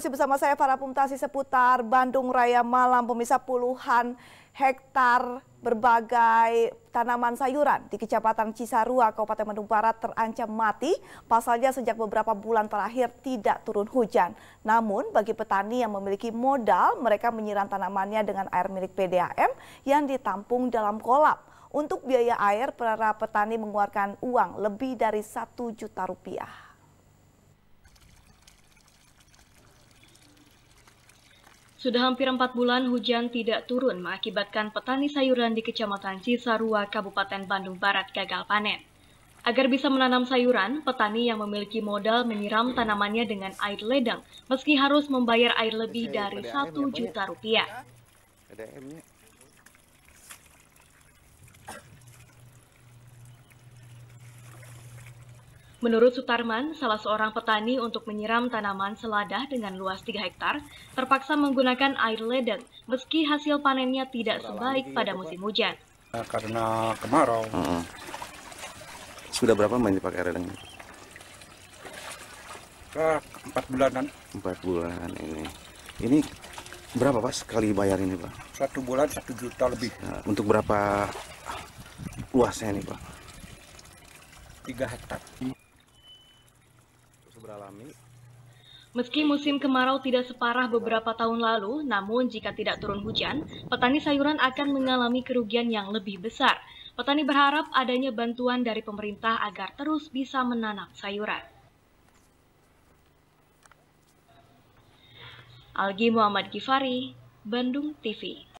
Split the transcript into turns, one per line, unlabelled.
Masih bersama saya para pumtasi seputar Bandung Raya Malam, pemirsa puluhan hektar berbagai tanaman sayuran di Kecamatan Cisarua, Kabupaten Bandung Barat terancam mati. Pasalnya sejak beberapa bulan terakhir tidak turun hujan. Namun bagi petani yang memiliki modal, mereka menyiram tanamannya dengan air milik PDAM yang ditampung dalam kolam. Untuk biaya air, para petani mengeluarkan uang lebih dari satu juta rupiah.
Sudah hampir empat bulan hujan tidak turun mengakibatkan petani sayuran di Kecamatan Cisarua, Kabupaten Bandung Barat gagal panen. Agar bisa menanam sayuran, petani yang memiliki modal menyiram tanamannya dengan air ledeng, meski harus membayar air lebih dari satu juta ya. rupiah. Menurut Sutarman, salah seorang petani untuk menyiram tanaman selada dengan luas 3 hektar terpaksa menggunakan air ledeng meski hasil panennya tidak sebaik pada gitu, musim hujan.
Nah, karena kemarau. Hmm. Sudah berapa main dipakai air ledeng? Empat bulanan. Empat bulan ini. Ini berapa pak sekali bayar ini pak?
Satu bulan satu juta lebih.
Nah, untuk berapa luasnya ini pak?
Tiga hektar beralami. Meski musim kemarau tidak separah beberapa tahun lalu, namun jika tidak turun hujan, petani sayuran akan mengalami kerugian yang lebih besar. Petani berharap adanya bantuan dari pemerintah agar terus bisa menanam sayuran. Algi Muhammad Gifari, Bandung TV